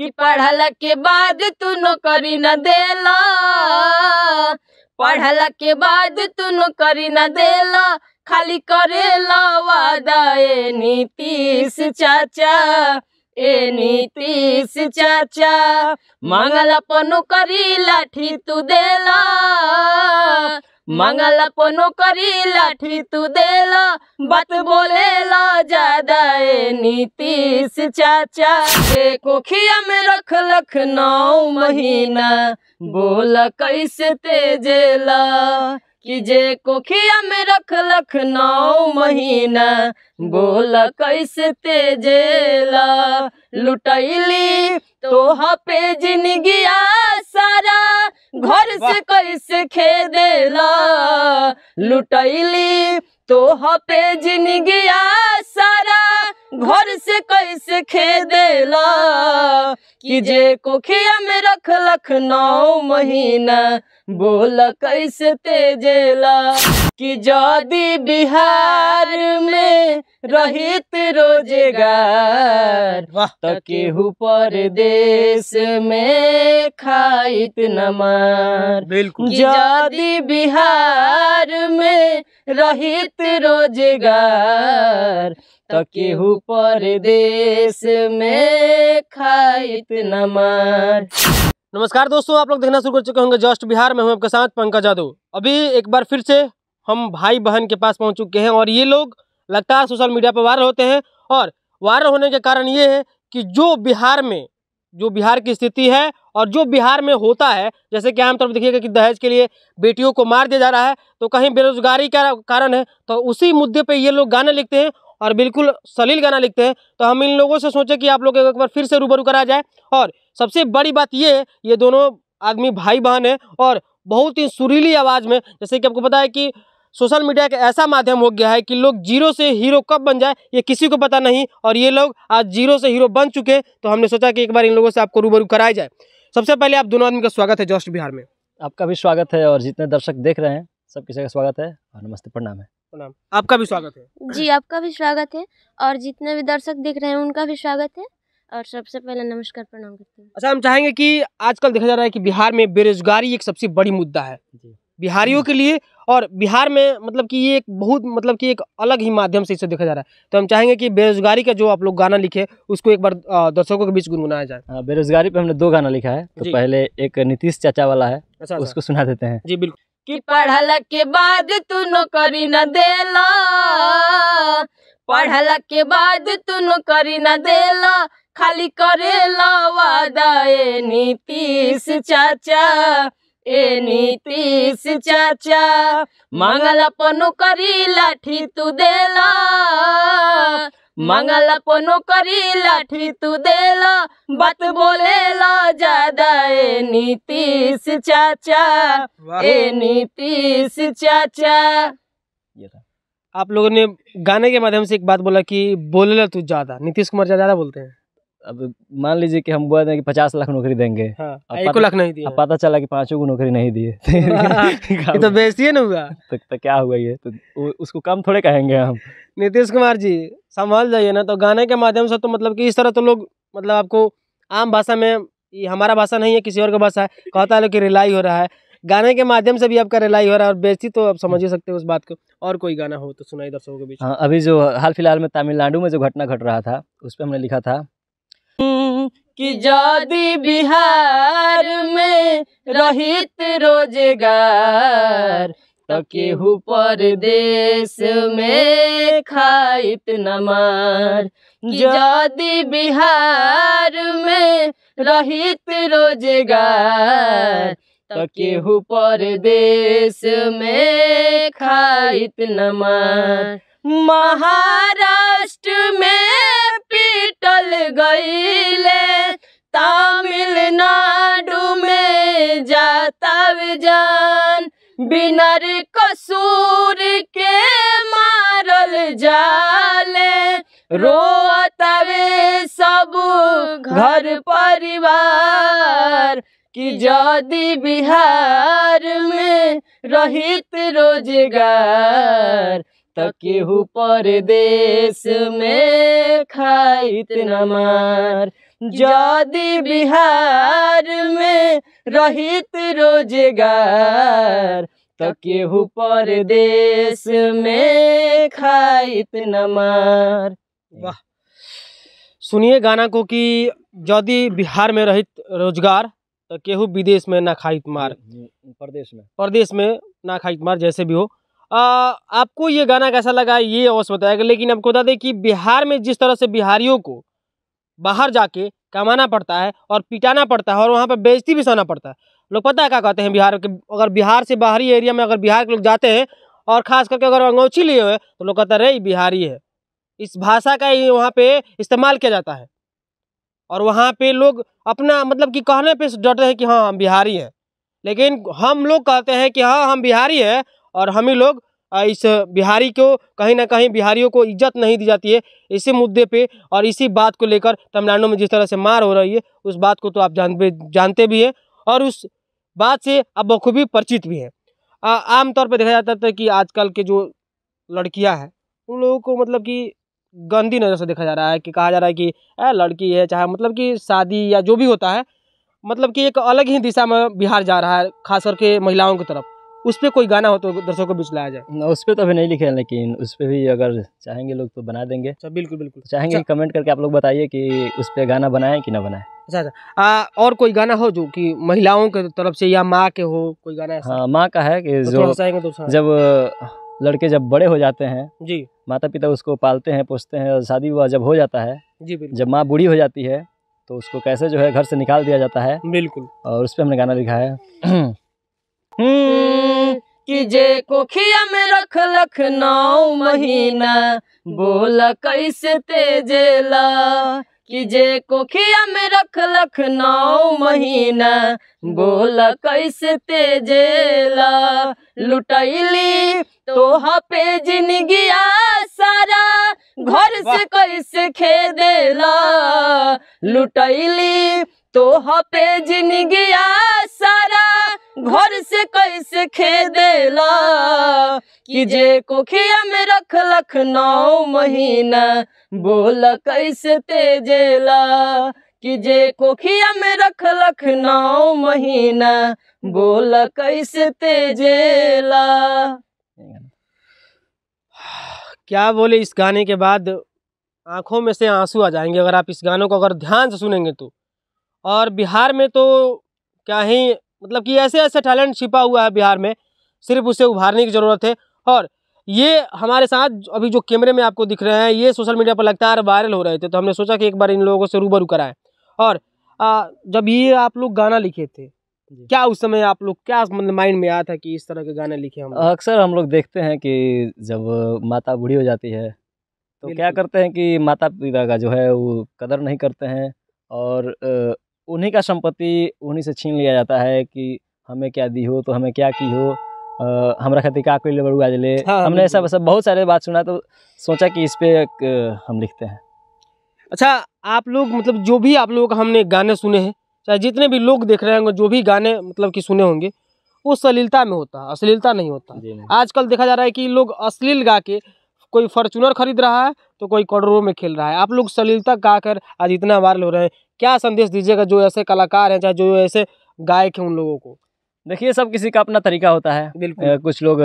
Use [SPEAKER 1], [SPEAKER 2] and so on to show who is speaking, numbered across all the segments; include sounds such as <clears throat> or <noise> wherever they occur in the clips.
[SPEAKER 1] कि पढ़ल के बाद तू नौकरी न दे पढ़ल के बाद तू नौकरी न दे खाली करेला वादा ए नीतीश चाचा ए नीतीश चाचा मांगल अपन करी लाठी तू देला मंगल पोनो करी लाठी तू देला बात बोलेला ज्यादा नीतीश चाचा के कोखिया में रख लख नौ महीना बोल कैसे तेजेला कि जे कोखिया में रख लख नौ महीना बोल कैसे तेजेला लुटैली तोह पे जिंदगी सारा घर से कैसे खेदेला लुटैली तो पे जिंदगिया सारा घर से कैसे खेदेला कि जे कोखिया में रख लख नौ महीना बोल कैसे तेजेला कि जदि बिहार में रहित रोजगार तो केहू देश में खाइत नमार जदि बिहार में रहित रोजगार तकेहू देश में खाइत
[SPEAKER 2] नमार नमस्कार दोस्तों आप लोग देखना शुरू कर चुके होंगे जस्ट बिहार में हूँ आपके साथ पंकज यादव अभी एक बार फिर से हम भाई बहन के पास पहुंच चुके हैं और ये लोग लगातार सोशल मीडिया पर वायरल होते हैं और वायरल होने के कारण ये है कि जो बिहार में जो बिहार की स्थिति है और जो बिहार में होता है जैसे कि आमतौर पर देखिएगा कि दहेज के लिए बेटियों को मार दिया जा रहा है तो कहीं बेरोजगारी का कारण है तो उसी मुद्दे पर ये लोग गाने लिखते हैं और बिल्कुल सलील गाना लिखते हैं तो हम इन लोगों से सोचे कि आप लोग एक बार फिर से रूबरू करा जाए और सबसे बड़ी बात ये ये दोनों आदमी भाई बहन है और बहुत ही सुरीली आवाज़ में जैसे कि आपको पता है कि सोशल मीडिया एक ऐसा माध्यम हो गया है कि लोग जीरो से हीरो कब बन जाए ये किसी को पता नहीं और ये लोग आज जीरो से हीरो बन चुके हैं तो हमने सोचा कि एक बार इन लोगों से आपको रूबरू कराया जाए सबसे पहले आप दोनों आदमी का स्वागत है जोस्ट बिहार में
[SPEAKER 3] आपका भी स्वागत है और जितने दर्शक देख रहे हैं सब किसी का स्वागत है और नमस्ते प्रणाम है प्रणाम
[SPEAKER 2] आपका भी स्वागत है
[SPEAKER 1] जी आपका भी स्वागत है और जितने भी दर्शक देख रहे हैं उनका भी स्वागत है और सबसे पहले नमस्कार प्रणाम
[SPEAKER 2] करते हैं अच्छा हम चाहेंगे कि आजकल देखा जा रहा है कि बिहार में बेरोजगारी एक सबसे बड़ी मुद्दा है बिहारियों के लिए और बिहार में मतलब कि ये एक बहुत मतलब कि एक अलग ही माध्यम से इसे देखा जा रहा है तो हम चाहेंगे कि बेरोजगारी का जो आप लोग गाना लिखे उसको एक बार दर्शकों के बीच गुनगुनाया जाए
[SPEAKER 3] हाँ, बेरोजगारी पे हमने दो गाना लिखा है तो पहले एक नीतीश चाचा वाला है अच्छा, अच्छा। उसको सुना देते हैं जी बिल्कुल
[SPEAKER 1] कि पढ़ल के बाद तू नौकरी न देला पढ़ल के बाद तू नौकरी न दे खाली करेला वादा ए नीतीश चाचा ए नीतीश चाचा मांगल अपन करी लाठी तू दे मंगल पोनो करी लाठी तू देला बात बोलेला ज्यादा ए नीतीश चाचा ए नीतीश चाचा
[SPEAKER 2] आप लोगों ने गाने के
[SPEAKER 3] माध्यम से एक बात बोला कि बोले ला तू ज्यादा नीतीश कुमार ज्यादा बोलते हैं अब मान लीजिए कि हम बोल दें कि पचास लाख नौकरी देंगे हाँ, एक लाख नहीं दिए पता चला कि पांचों को नौकरी नहीं दिए <laughs> तो बेचती है ना हुआ तो, तो क्या हुआ ये तो उसको कम थोड़े कहेंगे हम नीतीश
[SPEAKER 2] कुमार जी संभाल जाइए ना तो गाने के माध्यम से तो मतलब कि इस तरह तो लोग मतलब आपको आम भाषा में ये हमारा भाषा नहीं है किसी और का भाषा है कहता है कि रिलाई हो रहा है गाने के माध्यम से भी आपका रिलाई हो रहा है और बेची तो आप समझ ही सकते हो उस बात को और कोई गाना हो तो सुनाई दर्शकों के
[SPEAKER 3] बीच हाँ अभी जो हाल फिलहाल में तमिलनाडु में जो घटना घट रहा था उस पर हमने लिखा था
[SPEAKER 1] कि जादी बिहार में रहित रोजगार तो केहू परदेश में खाइत नमार यदि बिहार में रहित रोजगार तो केहू परदेश में खाइत नमार महाराष्ट्र में पीटल गईले तमिलनाडु में जाता जा बिनर कसूर के मारल जाले रोतवे सब घर परिवार कि जदि बिहार में रहित रोजगार तो केहू परदेश में खाइत न मार जदि बिहार में रहित रोजगार तो केहू परदेश में खाइत
[SPEAKER 2] नमार वाह सुनिए गाना को कि यदि बिहार में रहित रोजगार तो केहू विदेश में ना खाइत मार
[SPEAKER 3] प्रदेश में
[SPEAKER 2] प्रदेश में ना खाइत मार जैसे भी हो आ, आपको ये गाना कैसा लगा ये अवश्य बताएगा लेकिन आपको बता दें कि बिहार में जिस तरह से बिहारियों को बाहर जाके कमाना पड़ता है और पिटाना पड़ता है और वहाँ पर बेजती भी सहना पड़ता है लोग पता है क्या कहते हैं बिहार के अगर बिहार से बाहरी एरिया में अगर बिहार के लोग जाते हैं और ख़ास करके अगर अंगोची लिए हुए तो लोग कहते हैं बिहारी है इस भाषा का ही वहाँ पे इस्तेमाल किया जाता है और वहाँ पे लोग अपना मतलब कि कहने पे डरते हैं कि हाँ हम बिहारी हैं लेकिन हम लोग कहते हैं कि हाँ हम बिहारी हैं और हम ही लोग इस बिहारी को कहीं ना कहीं बिहारियों को इज्जत नहीं दी जाती है इसी मुद्दे पे और इसी बात को लेकर तमिलनाडु में जिस तरह से मार हो रही है उस बात को तो आप जान जानते भी हैं और उस बात से आप बखूबी परिचित भी हैं आमतौर पर देखा जाता था कि आजकल के जो लड़कियाँ हैं उन लोगों को मतलब कि गंदी नज़र से देखा जा रहा है कि कहा जा रहा है कि ए लड़की है चाहे मतलब कि शादी या जो भी होता है मतलब कि एक अलग ही दिशा में बिहार जा रहा है खास करके महिलाओं की तरफ उस पर कोई गाना हो तो दर्शकों को बीच लाया जाए
[SPEAKER 3] उस पर तो अभी नहीं लिखे हैं लेकिन उस पर भी अगर चाहेंगे लोग तो बना देंगे अच्छा बिल्कुल बिल्कुल तो चाहेंगे अच्छा। कमेंट करके आप लोग बताइए कि उस पर गाना बनाए कि ना बनाए
[SPEAKER 2] अच्छा अच्छा और कोई गाना हो जो कि महिलाओं के तरफ से या माँ के हो कोई गाना हाँ
[SPEAKER 3] माँ का है कि तो जो तो जब लड़के जब बड़े हो जाते हैं जी माता पिता उसको पालते हैं पोसते हैं और शादी विवाह जब हो जाता है जी जब माँ बूढ़ी हो जाती है तो उसको कैसे जो है घर से निकाल दिया जाता है बिल्कुल और उस पर हमने गाना लिखा है <clears throat>
[SPEAKER 1] हम्म। कि जे कोखिया में रख लख नौ महीना बोल कैसे तेजेला कि जे कोखिया में रख लख नौ महीना बोल कैसे तेजेला लुटैली तोह पे जिंदगिया सारा घर से कैसे खेदेला लुटैली तोह पे जिंदगिया सारा घर से कैसे खेदेला कि जे कोखिया में रख लख नौ महीना बोल कैसे तेजेला कि जे कोखिया में रख लख नौ महीना बोल कैसे तेजेला
[SPEAKER 2] क्या बोले इस गाने के बाद आंखों में से आंसू आ जाएंगे अगर आप इस गानों को अगर ध्यान से सुनेंगे तो और बिहार में तो क्या ही मतलब कि ऐसे ऐसे टैलेंट छिपा हुआ है बिहार में सिर्फ उसे उभारने की ज़रूरत है और ये हमारे साथ अभी जो कैमरे में आपको दिख रहे हैं ये सोशल मीडिया पर लगातार वायरल हो रहे थे तो हमने सोचा कि एक बार इन लोगों से रूबरू कराएं और आ, जब ये आप लोग गाना लिखे थे क्या उस समय आप लोग क्या मतलब माइंड में आया था कि इस तरह के गाने लिखे हम
[SPEAKER 3] अक्सर हम लोग देखते हैं कि जब माता बूढ़ी हो जाती है तो क्या करते हैं कि माता पिता का जो है वो कदर नहीं करते हैं और उन्हीं का संपत्ति उन्हीं से छीन लिया जाता है कि हमें क्या दी हो तो हमें क्या की हो हमारा खाती का कोई बड़ू आज ले हाँ, हमने ऐसा वैसा बहुत सारे बात सुना तो सोचा कि इस पर हम लिखते हैं अच्छा आप लोग मतलब जो भी आप लोग हमने गाने
[SPEAKER 2] सुने हैं चाहे जितने भी लोग देख रहे होंगे जो भी गाने मतलब कि सुने होंगे वो सलीलता में होता है अश्लीलता नहीं होता आजकल देखा जा रहा है कि लोग अश्लील गा के कोई फॉर्चूनर खरीद रहा है तो कोई करोड़ों में खेल रहा है आप लोग सलीलता गा कर आज इतना वायरल हो रहे हैं क्या संदेश दीजिएगा जो ऐसे कलाकार हैं चाहे जो ऐसे गायक हैं उन लोगों को देखिए सब किसी का अपना तरीका होता है
[SPEAKER 3] बिल्कुल कुछ लोग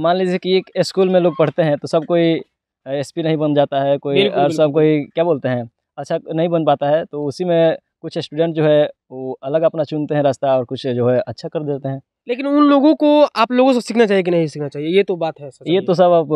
[SPEAKER 3] मान लीजिए कि एक स्कूल में लोग पढ़ते हैं तो सब कोई एसपी नहीं बन जाता है कोई और सब कोई क्या बोलते हैं अच्छा नहीं बन पाता है तो उसी में कुछ स्टूडेंट जो है वो अलग अपना चुनते हैं रास्ता और कुछ जो है अच्छा कर देते हैं
[SPEAKER 2] लेकिन उन लोगों को आप लोगों से सीखना चाहिए कि नहीं सीखना चाहिए ये तो बात है
[SPEAKER 3] ये तो सब अब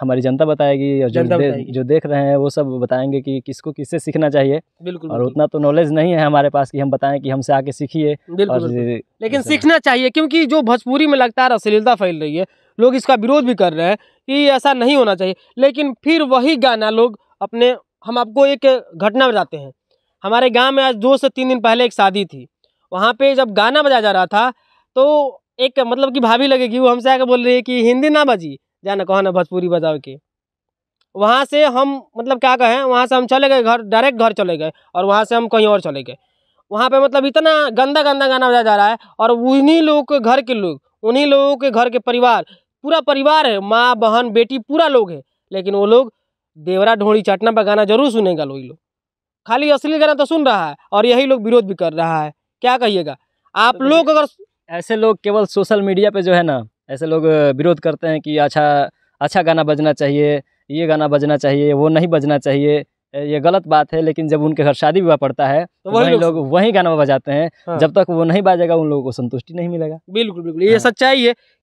[SPEAKER 3] हमारी जनता बताएगी और जो दे, जो देख रहे हैं वो सब बताएंगे कि किसको किससे सीखना चाहिए बिल्कुल और बिल्कुल। उतना तो नॉलेज नहीं है हमारे पास कि हम बताएं कि हमसे आके सीखिए लेकिन
[SPEAKER 2] सीखना चाहिए क्योंकि जो भोजपुरी में लगातार अश्लीलता फैल रही है लोग इसका विरोध भी कर रहे हैं कि ऐसा नहीं होना चाहिए लेकिन फिर वही गाना लोग अपने हम आपको एक घटना बताते हैं हमारे गाँव में आज दो से तीन दिन पहले एक शादी थी वहाँ पे जब गाना बजाया जा रहा था तो एक मतलब कि भाभी लगेगी वो हमसे आके बोल रही है कि हिंदी ना बजी जाना कहा ना भोजपुरी बजाओ के वहाँ से हम मतलब क्या कहें वहाँ से हम चले गए घर डायरेक्ट घर चले गए और वहाँ से हम कहीं और चले गए वहाँ पे मतलब इतना गंदा गंदा गाना बजाया जा रहा है और उन्हीं लोगों के घर के लोग उन्हीं लोगों के घर के परिवार पूरा परिवार है माँ बहन बेटी पूरा लोग है लेकिन वो लोग देवरा ढोड़ी चटना पर गाना जरूर सुनेगा लोग लो। खाली असली गाना तो सुन रहा है और यही
[SPEAKER 3] लोग विरोध भी कर रहा है क्या कहिएगा आप तो लोग अगर ऐसे लोग केवल सोशल मीडिया पे जो है ना ऐसे लोग विरोध करते हैं कि अच्छा अच्छा गाना बजना चाहिए ये गाना बजना चाहिए वो नहीं बजना चाहिए ये गलत बात है लेकिन जब उनके घर शादी विवाह पड़ता है तो वही लोग, लोग वही गाना बजाते हैं हाँ। जब तक वो नहीं बजेगा उन लोगों को संतुष्टि नहीं मिलेगा
[SPEAKER 2] बिल्कुल बिल्कुल ये हाँ। सच्चाई है